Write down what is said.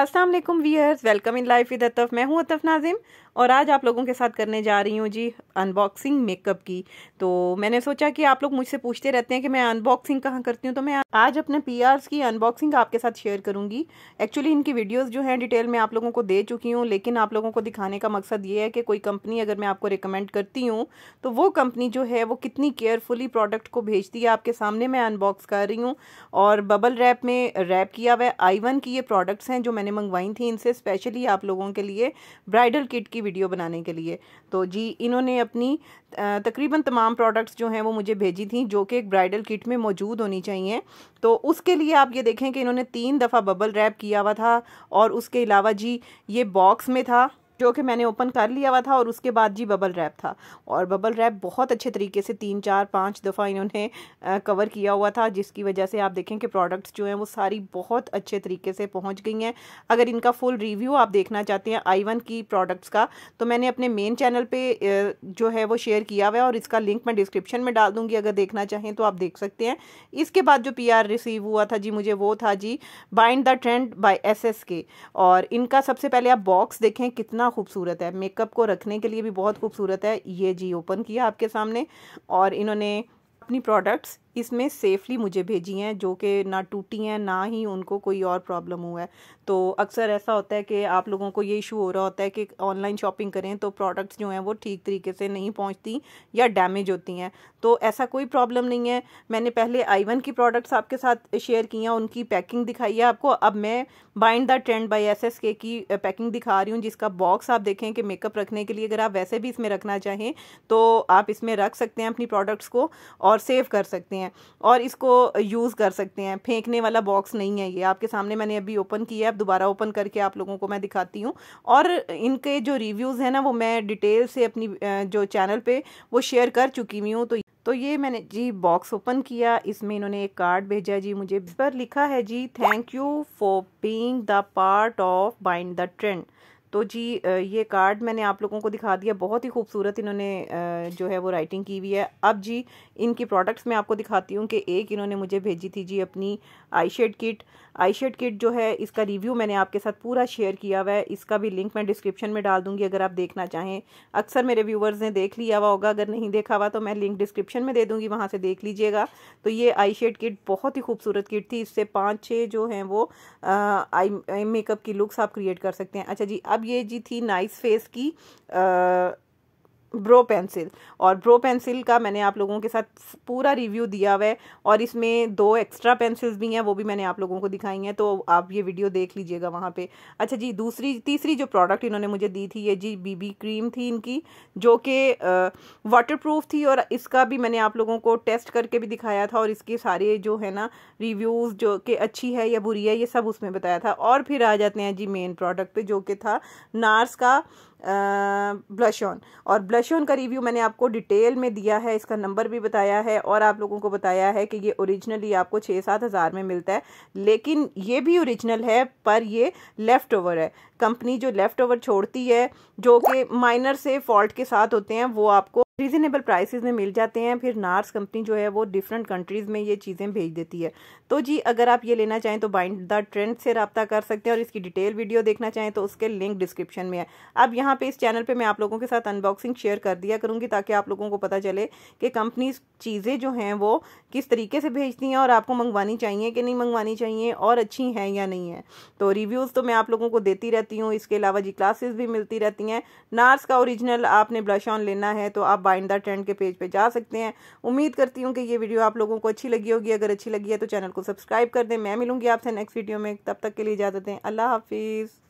अस्सलाम वालेकुम we're welcome in life with Atif मैं हूँ अतफ नाजिम और आज आप लोगों के साथ करने जा रही हूँ जी अनबॉक्सिंग मेकअप की तो मैंने सोचा कि आप लोग मुझसे पूछते रहते हैं कि मैं अनबॉक्सिंग कहाँ करती हूँ तो मैं आज अपने पीआर्स की अनबॉक्सिंग आपके साथ शेयर करूंगी एक्चुअली इनकी वीडियोज जो हैं डिटेल में आप लोगों को दे चुकी हूँ लेकिन आप लोगों को दिखाने का मकसद ये है कि कोई कंपनी अगर मैं आपको रिकमेंड करती हूँ तो वो कंपनी जो है वो कितनी केयरफुली प्रोडक्ट को भेजती है आपके सामने मैं अनबॉक्स कर रही हूँ और बबल रैप में रैप किया हुआ है की ये प्रोडक्ट्स हैं जो मैंने मैंने मंगवाई थी इनसे स्पेशली आप लोगों के लिए ब्राइडल किट की वीडियो बनाने के लिए तो जी इन्होंने अपनी तकरीबन तमाम प्रोडक्ट्स जो हैं वो मुझे भेजी थी जो कि एक ब्राइडल किट में मौजूद होनी चाहिए तो उसके लिए आप ये देखें कि इन्होंने तीन दफ़ा बबल रैप किया हुआ था और उसके अलावा जी ये बॉक्स में था जो कि मैंने ओपन कर लिया हुआ था और उसके बाद जी बबल रैप था और बबल रैप बहुत अच्छे तरीके से तीन चार पाँच दफ़ा इन्होंने कवर किया हुआ था जिसकी वजह से आप देखें कि प्रोडक्ट्स जो हैं वो सारी बहुत अच्छे तरीके से पहुंच गई हैं अगर इनका फुल रिव्यू आप देखना चाहते हैं आई वन की प्रोडक्ट्स का तो मैंने अपने मेन चैनल पर जो है वो शेयर किया हुआ है और इसका लिंक मैं डिस्क्रिप्शन में डाल दूँगी अगर देखना चाहें तो आप देख सकते हैं इसके बाद जो पी रिसीव हुआ था जी मुझे वो था जी behind the trend by S और इनका सबसे पहले आप बॉक्स देखें कितना कितना खूबसूरत है मेकअप को रखने के लिए भी बहुत खूबसूरत है ये जी ओपन किया आपके सामने और इन्होंने अपनी प्रोडक्ट्स इसमें सेफ़ली मुझे भेजी हैं जो कि ना टूटी हैं ना ही उनको कोई और प्रॉब्लम हुआ है तो अक्सर ऐसा होता है कि आप लोगों को ये इशू हो रहा होता है कि ऑनलाइन शॉपिंग करें तो प्रोडक्ट्स जो हैं वो ठीक तरीके से नहीं पहुँचती या डैमेज होती हैं तो ऐसा कोई प्रॉब्लम नहीं है मैंने पहले आईवन की प्रोडक्ट्स आपके साथ शेयर किए हैं उनकी पैकिंग दिखाई है आपको अब मैं behind the trend by S S के की पैकिंग दिखा रही हूँ जिसका बॉक्स आप देखें कि मेकअप रखने के लिए अगर आप वैसे भी इसमें रखना चाहें तो आप इसमें रख सकते हैं अपनी प्रोडक्ट्स को और सेव कर सकते हैं हैं और इसको यूज़ कर सकते हैं फेंकने वाला बॉक्स नहीं है ये आपके सामने मैंने अभी ओपन किया है अब दोबारा ओपन करके आप लोगों को मैं दिखाती हूँ और इनके जो रिव्यूज़ हैं ना वो मैं डिटेल से अपनी जो चैनल पर वो शेयर कर चुकी हुई हूँ तो तो ये मैंने जी बॉक्स ओपन किया इसमें इन्होंने एक कार्ड भेजा जी मुझे इस पर लिखा है जी thank you for being the part of behind the trend तो जी ये कार्ड मैंने आप लोगों को दिखा दिया बहुत ही खूबसूरत इन्होंने जो है वो राइटिंग की हुई है अब जी इनकी प्रोडक्ट्स मैं आपको दिखाती हूँ कि एक इन्होंने मुझे भेजी थी जी अपनी eye shade kit eye shade kit जो है इसका रिव्यू मैंने आपके साथ पूरा शेयर किया हुआ है इसका भी लिंक मैं डिस्क्रिप्शन में डाल दूँगी अगर आप देखना चाहें अक्सर मेरे व्यूवर्स ने देख लिया हुआ होगा अगर नहीं देखा हुआ तो मैं लिंक डिस्क्रिप्शन में दे दूँगी वहाँ से देख लीजिएगा तो ये आई शेड किट बहुत ही खूबसूरत किट थी इससे पाँच छः जो हैं वो आई मेकअप की लुक्स आप क्रिएट कर सकते हैं अच्छा जी अब ये जी थी नाइस फेस की ब्रो पेंसिल और ब्रो पेंसिल का मैंने आप लोगों के साथ पूरा रिव्यू दिया हुआ है और इसमें दो एक्स्ट्रा पेंसिल्स भी हैं वो भी मैंने आप लोगों को दिखाई हैं तो आप ये वीडियो देख लीजिएगा वहाँ पे अच्छा जी दूसरी तीसरी जो प्रोडक्ट इन्होंने मुझे दी थी ये जी बीबी क्रीम थी इनकी जो कि वाटर थी और इसका भी मैंने आप लोगों को टेस्ट करके भी दिखाया था और इसके सारे जो है ना रिव्यूज़ जो कि अच्छी है या बुरी है ये सब उसमें बताया था और फिर आ जाते हैं जी मेन प्रोडक्ट पे जो कि था नार्स का ब्लश ऑन और ब्लश ऑन का रिव्यू मैंने आपको डिटेल में दिया है इसका नंबर भी बताया है और आप लोगों को बताया है कि ये ओरिजिनली आपको छः सात हज़ार में मिलता है लेकिन ये भी ओरिजिनल है पर ये लेफ़्ट ओवर है कंपनी जो लेफ़्ट ओवर छोड़ती है जो कि माइनर से फॉल्ट के साथ होते हैं वो आपको रीज़नेबल प्राइसेस में मिल जाते हैं फिर नार्स कंपनी जो है वो डिफरेंट कंट्रीज़ में ये चीज़ें भेज देती है तो जी अगर आप ये लेना चाहें तो बाइंड द ट्रेंड से रबता कर सकते हैं और इसकी डिटेल वीडियो देखना चाहें तो उसके लिंक डिस्क्रिप्शन में है अब यहाँ पे इस चैनल पे मैं आप लोगों के साथ अनबॉक्सिंग शेयर कर दिया करूँगी ताकि आप लोगों को पता चले कि कंपनीज चीज़ें जो हैं वो किस तरीके से भेजती हैं और आपको मंगवानी चाहिए कि नहीं मंगवानी चाहिए और अच्छी हैं या नहीं है तो रिव्यूज़ तो मैं आप लोगों को देती रहती हूँ इसके अलावा जी क्लासेज भी मिलती रहती हैं नार्स का ओरिजिनल आपने ब्लश ऑन लेना है तो आप बाइंड द ट्रेंड के पेज पे जा सकते हैं उम्मीद करती हूँ कि ये वीडियो आप लोगों को अच्छी लगी होगी अगर अच्छी लगी है तो चैनल को सब्सक्राइब कर दें मैं मिलूंगी आपसे नेक्स्ट वीडियो में तब तक के लिए इजाज़त दें अल्लाह हाफिज़